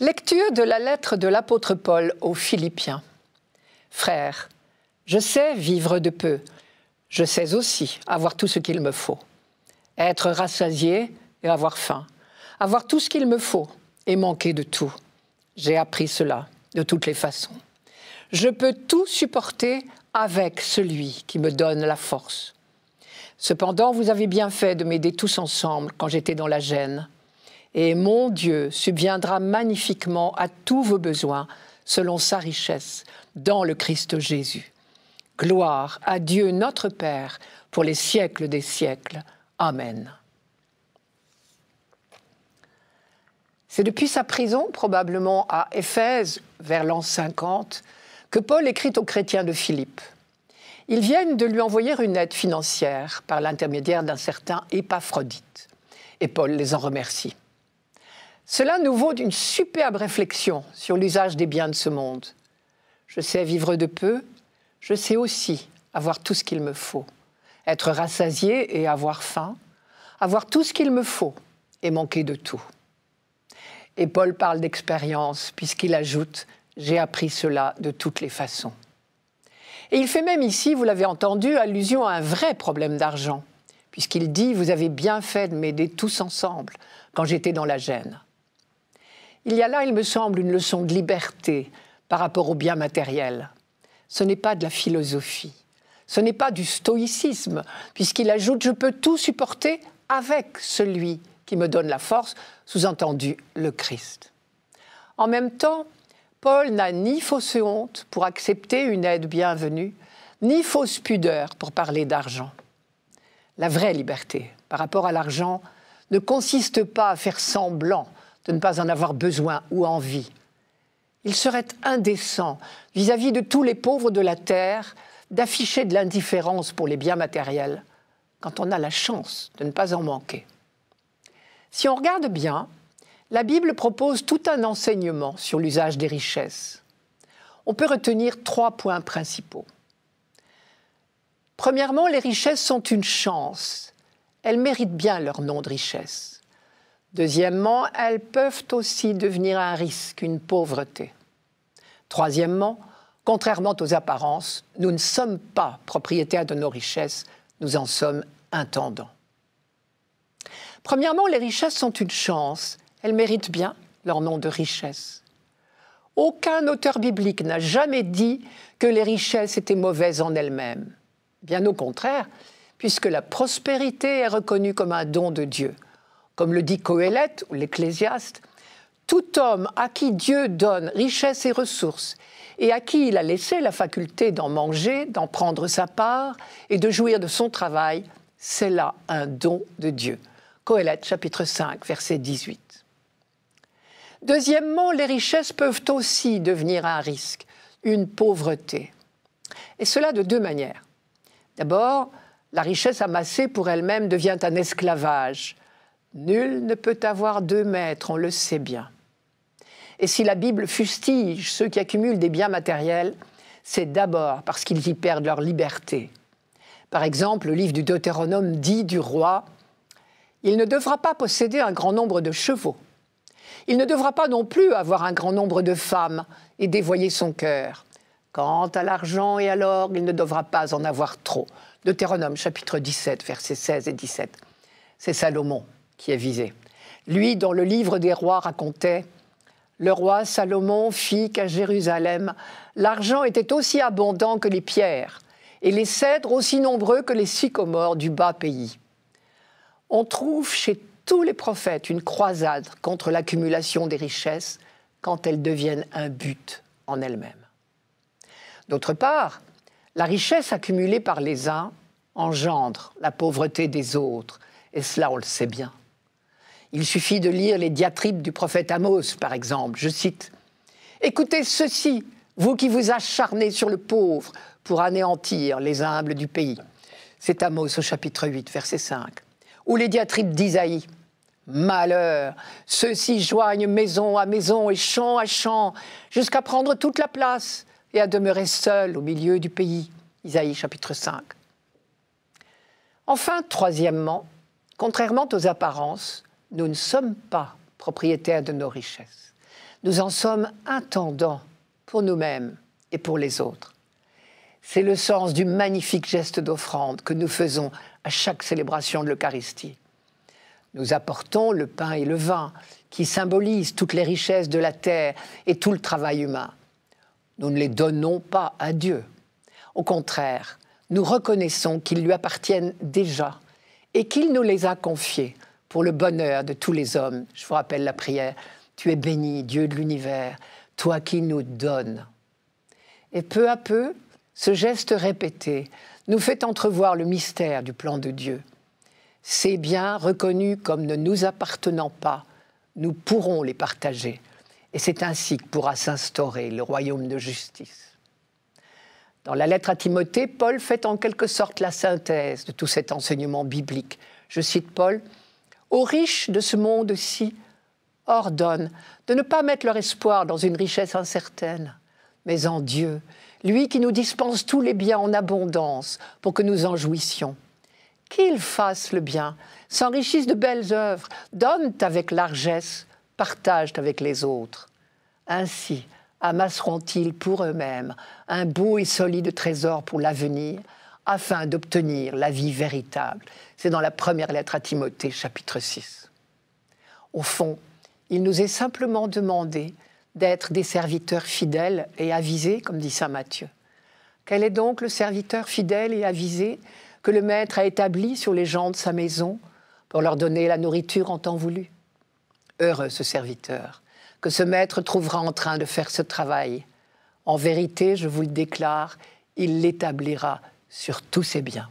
Lecture de la lettre de l'apôtre Paul aux Philippiens. Frères, je sais vivre de peu, je sais aussi avoir tout ce qu'il me faut, être rassasié et avoir faim, avoir tout ce qu'il me faut et manquer de tout. J'ai appris cela de toutes les façons. Je peux tout supporter avec celui qui me donne la force. Cependant, vous avez bien fait de m'aider tous ensemble quand j'étais dans la gêne. Et mon Dieu subviendra magnifiquement à tous vos besoins selon sa richesse dans le Christ Jésus. Gloire à Dieu notre Père pour les siècles des siècles. Amen. C'est depuis sa prison, probablement à Éphèse, vers l'an 50, que Paul écrit aux chrétiens de Philippe. Ils viennent de lui envoyer une aide financière par l'intermédiaire d'un certain Épaphrodite. Et Paul les en remercie. Cela nous vaut une superbe réflexion sur l'usage des biens de ce monde. Je sais vivre de peu, je sais aussi avoir tout ce qu'il me faut, être rassasié et avoir faim, avoir tout ce qu'il me faut et manquer de tout. Et Paul parle d'expérience, puisqu'il ajoute J'ai appris cela de toutes les façons. Et il fait même ici, vous l'avez entendu, allusion à un vrai problème d'argent, puisqu'il dit Vous avez bien fait de m'aider tous ensemble quand j'étais dans la gêne. Il y a là, il me semble, une leçon de liberté par rapport au bien matériel. Ce n'est pas de la philosophie, ce n'est pas du stoïcisme, puisqu'il ajoute ⁇ Je peux tout supporter avec celui qui me donne la force ⁇ sous-entendu le Christ. En même temps, Paul n'a ni fausse honte pour accepter une aide bienvenue, ni fausse pudeur pour parler d'argent. La vraie liberté par rapport à l'argent ne consiste pas à faire semblant de ne pas en avoir besoin ou envie. Il serait indécent vis-à-vis de tous les pauvres de la Terre d'afficher de l'indifférence pour les biens matériels quand on a la chance de ne pas en manquer. Si on regarde bien, la Bible propose tout un enseignement sur l'usage des richesses. On peut retenir trois points principaux. Premièrement, les richesses sont une chance. Elles méritent bien leur nom de richesse. Deuxièmement, elles peuvent aussi devenir un risque, une pauvreté. Troisièmement, contrairement aux apparences, nous ne sommes pas propriétaires de nos richesses, nous en sommes intendants. Premièrement, les richesses sont une chance, elles méritent bien leur nom de richesse. Aucun auteur biblique n'a jamais dit que les richesses étaient mauvaises en elles-mêmes. Bien au contraire, puisque la prospérité est reconnue comme un don de Dieu. Comme le dit Coëlette ou l'Ecclésiaste, tout homme à qui Dieu donne richesse et ressources, et à qui il a laissé la faculté d'en manger, d'en prendre sa part et de jouir de son travail, c'est là un don de Dieu. Coëlette chapitre 5 verset 18. Deuxièmement, les richesses peuvent aussi devenir un risque, une pauvreté. Et cela de deux manières. D'abord, la richesse amassée pour elle-même devient un esclavage, Nul ne peut avoir deux maîtres, on le sait bien. Et si la Bible fustige ceux qui accumulent des biens matériels, c'est d'abord parce qu'ils y perdent leur liberté. Par exemple, le livre du Deutéronome dit du roi Il ne devra pas posséder un grand nombre de chevaux. Il ne devra pas non plus avoir un grand nombre de femmes et dévoyer son cœur. Quant à l'argent et à l'or, il ne devra pas en avoir trop. Deutéronome chapitre 17, versets 16 et 17. C'est Salomon qui est visé. Lui, dans le livre des rois, racontait Le roi Salomon fit qu'à Jérusalem, l'argent était aussi abondant que les pierres, et les cèdres aussi nombreux que les sycomores du bas pays. On trouve chez tous les prophètes une croisade contre l'accumulation des richesses quand elles deviennent un but en elles-mêmes. D'autre part, la richesse accumulée par les uns engendre la pauvreté des autres, et cela on le sait bien. Il suffit de lire les diatribes du prophète Amos, par exemple. Je cite Écoutez ceci, vous qui vous acharnez sur le pauvre pour anéantir les humbles du pays. C'est Amos au chapitre 8, verset 5. Ou les diatribes d'Isaïe. Malheur, ceux-ci joignent maison à maison et champ à champ, jusqu'à prendre toute la place et à demeurer seuls au milieu du pays. Isaïe chapitre 5. Enfin, troisièmement, contrairement aux apparences, nous ne sommes pas propriétaires de nos richesses. Nous en sommes intendants pour nous-mêmes et pour les autres. C'est le sens du magnifique geste d'offrande que nous faisons à chaque célébration de l'Eucharistie. Nous apportons le pain et le vin qui symbolisent toutes les richesses de la terre et tout le travail humain. Nous ne les donnons pas à Dieu. Au contraire, nous reconnaissons qu'ils lui appartiennent déjà et qu'il nous les a confiés pour le bonheur de tous les hommes. Je vous rappelle la prière. Tu es béni, Dieu de l'univers, toi qui nous donnes. Et peu à peu, ce geste répété nous fait entrevoir le mystère du plan de Dieu. Ces biens reconnus comme ne nous appartenant pas, nous pourrons les partager. Et c'est ainsi que pourra s'instaurer le royaume de justice. Dans la lettre à Timothée, Paul fait en quelque sorte la synthèse de tout cet enseignement biblique. Je cite Paul, aux riches de ce monde-ci ordonne de ne pas mettre leur espoir dans une richesse incertaine, mais en Dieu, lui qui nous dispense tous les biens en abondance pour que nous en jouissions. Qu'ils fassent le bien, s'enrichissent de belles œuvres, donnent avec largesse, partagent avec les autres. Ainsi amasseront-ils pour eux-mêmes un beau et solide trésor pour l'avenir, afin d'obtenir la vie véritable. C'est dans la première lettre à Timothée, chapitre 6. Au fond, il nous est simplement demandé d'être des serviteurs fidèles et avisés, comme dit Saint Matthieu. Quel est donc le serviteur fidèle et avisé que le Maître a établi sur les gens de sa maison pour leur donner la nourriture en temps voulu Heureux ce serviteur, que ce Maître trouvera en train de faire ce travail. En vérité, je vous le déclare, il l'établira sur tous ses biens.